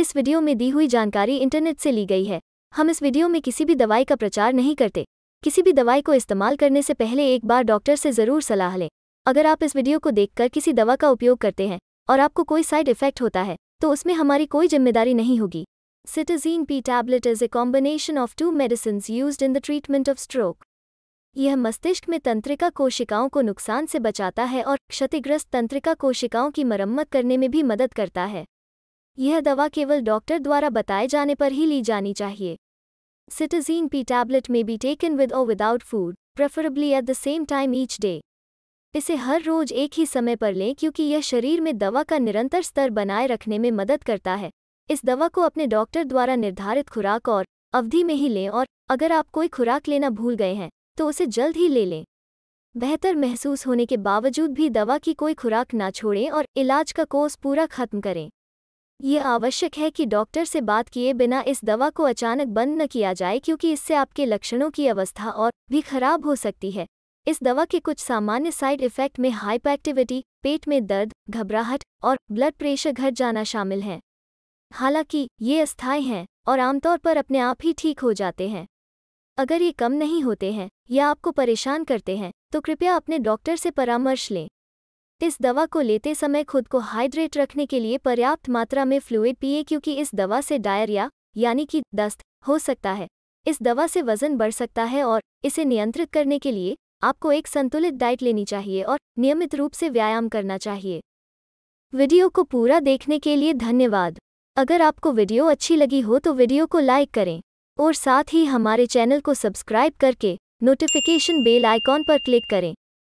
इस वीडियो में दी हुई जानकारी इंटरनेट से ली गई है हम इस वीडियो में किसी भी दवाई का प्रचार नहीं करते किसी भी दवाई को इस्तेमाल करने से पहले एक बार डॉक्टर से ज़रूर सलाह लें अगर आप इस वीडियो को देखकर किसी दवा का उपयोग करते हैं और आपको कोई साइड इफेक्ट होता है तो उसमें हमारी कोई जिम्मेदारी नहीं होगी सिटाजीन P tablet is a combination of two medicine use in the treatment of stroke यह मस्तिष्क में तंत्रिका कोशिकाओं को नुकसान से बचाता है और क्षतिग्रस्त तंत्रिका कोशिकाओं की मरम्मत करने में भी मदद करता है यह दवा केवल डॉक्टर द्वारा बताए जाने पर ही ली जानी चाहिए सिटाजीन P tablet may be taken with or without food preferably at the same time each day इसे हर रोज एक ही समय पर लें क्योंकि यह शरीर में दवा का निरंतर स्तर बनाए रखने में मदद करता है इस दवा को अपने डॉक्टर द्वारा निर्धारित खुराक और अवधि में ही लें और अगर आप कोई खुराक लेना भूल गए हैं तो उसे जल्द ही ले लें बेहतर महसूस होने के बावजूद भी दवा की कोई खुराक ना छोड़ें और इलाज का कोर्स पूरा खत्म करें ये आवश्यक है कि डॉक्टर से बात किए बिना इस दवा को अचानक बंद न किया जाए क्योंकि इससे आपके लक्षणों की अवस्था और भी खराब हो सकती है इस दवा के कुछ सामान्य साइड इफ़ेक्ट में एक्टिविटी पेट में दर्द घबराहट और ब्लड प्रेशर घट जाना शामिल हैं हालांकि ये अस्थायी हैं और आमतौर पर अपने आप ही ठीक हो जाते हैं अगर ये कम नहीं होते हैं या आपको परेशान करते हैं तो कृपया अपने डॉक्टर से परामर्श लें इस दवा को लेते समय खुद को हाइड्रेट रखने के लिए पर्याप्त मात्रा में फ्लूइड पिए क्योंकि इस दवा से डायरिया यानी कि दस्त हो सकता है इस दवा से वजन बढ़ सकता है और इसे नियंत्रित करने के लिए आपको एक संतुलित डाइट लेनी चाहिए और नियमित रूप से व्यायाम करना चाहिए वीडियो को पूरा देखने के लिए धन्यवाद अगर आपको वीडियो अच्छी लगी हो तो वीडियो को लाइक करें और साथ ही हमारे चैनल को सब्सक्राइब करके नोटिफिकेशन बेल आइकॉन पर क्लिक करें